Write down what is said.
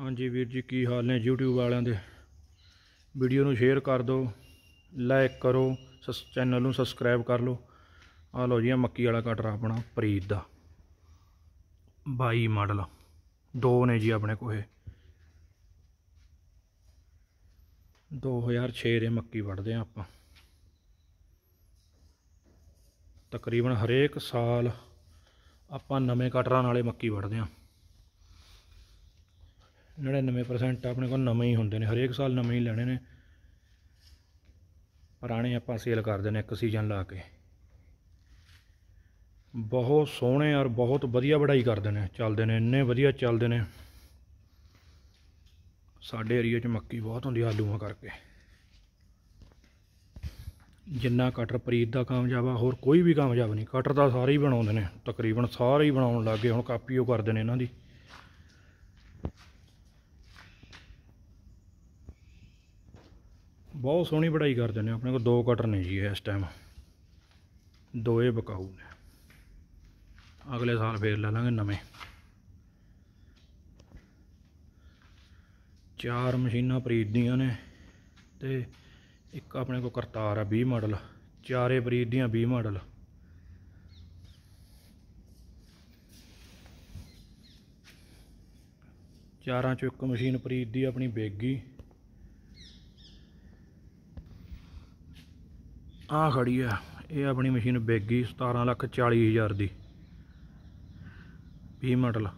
ਹਾਂਜੀ ਵੀਰ ਜੀ ਕੀ ਹਾਲ ਨੇ YouTube ਵਾਲਿਆਂ ਦੇ ਵੀਡੀਓ ਨੂੰ ਸ਼ੇਅਰ ਕਰ ਦਿਓ ਲਾਈਕ ਕਰੋ ਚੈਨਲ ਨੂੰ ਸਬਸਕ੍ਰਾਈਬ ਕਰ ਲਓ ਆ ਲਓ ਜੀ ਆ ਮੱਕੀ ਵਾਲਾ ਕਟਰ ਆਪਣਾ ਪ੍ਰੀਤ ਦਾ 22 ਮਾਡਲ ਦੋ ਨੇ ਜੀ ਆਪਣੇ ਕੋਲ 2006 ਦੇ ਮੱਕੀ ਵੜਦੇ ਆ ਆਪਾਂ ਤਕਰੀਬਨ ਹਰੇਕ ਸਾਲ ਆਪਾਂ ਨਵੇਂ ਕਟਰਾਂ ਨਾਲੇ ਮੱਕੀ ਵੜਦੇ ਆ 99% ਆਪਣੇ ਕੋਲ ਨਵੇਂ ਹੀ ਹੁੰਦੇ ਨੇ ਹਰੇਕ ਸਾਲ ਨਵੇਂ ਹੀ ਲੈਣੇ ਨੇ ਪੁਰਾਣੇ ਆਪਾਂ ਸੇਲ ਕਰ ਦਿੰਦੇ ਇੱਕ ਸੀਜ਼ਨ ਲਾ ਕੇ ਬਹੁਤ ਸੋਹਣੇ ਔਰ ਬਹੁਤ ਵਧੀਆ ਵਢਾਈ ਕਰਦੇ ਨੇ ਚੱਲਦੇ ਨੇ ਇੰਨੇ ਵਧੀਆ ਚੱਲਦੇ ਨੇ ਸਾਡੇ ਏਰੀਆ 'ਚ ਮੱਕੀ ਬਹੁਤ ਹੁੰਦੀ ਆਲੂਆਂ ਕਰਕੇ ਜਿੰਨਾ ਕਟਰ ਪ੍ਰੀਤ ਦਾ ਕਾਮਯਾਬ ਆ ਹੋਰ ਕੋਈ ਵੀ ਕਾਮਯਾਬ ਨਹੀਂ ਕਟਰ ਤਾਂ ਸਾਰੇ ਹੀ ਬਣਾਉਂਦੇ ਨੇ ਤਕਰੀਬਨ ਸਾਰੇ ਹੀ ਬਣਾਉਣ ਲੱਗੇ ਹੁਣ ਕਾਪੀ ਉਹ ਕਰਦੇ ਨੇ ਇਹਨਾਂ ਦੀ ਬਹੁਤ ਸੋਹਣੀ ਬੜਾਈ ਕਰ ਦਿੰਦੇ ਆਪਣੇ ਕੋਲ ਦੋ ਕਟਰ ਨੇ ਜੀ ਇਸ ਟਾਈਮ ਦੋਏ ਬਕਾਊ ਨੇ ਅਗਲੇ ਸਾਲ ਫੇਰ ਲੈ ਲਾਂਗੇ ਨਵੇਂ ਚਾਰ ਮਸ਼ੀਨਾਂ ਪ੍ਰੀਤ ਦੀਆਂ ਨੇ ਤੇ ਇੱਕ ਆਪਣੇ ਕੋਲ ਕਰਤਾਰ ਆ 20 ਮਾਡਲ ਚਾਰੇ ਪ੍ਰੀਤ ਦੀਆਂ 20 ਮਾਡਲ ਚਾਰਾਂ ਚੋਂ ਇੱਕ ਮਸ਼ੀਨ ਪ੍ਰੀਤ ਦੀ ਆਪਣੀ ਬੇਗੀ ਆ ਖੜੀ ਆ ਇਹ ਆਪਣੀ ਮਸ਼ੀਨ ਵਿਕ ਗਈ 17 ਲੱਖ 40 ਹਜ਼ਾਰ ਦੀ 20 ਮਾਡਲ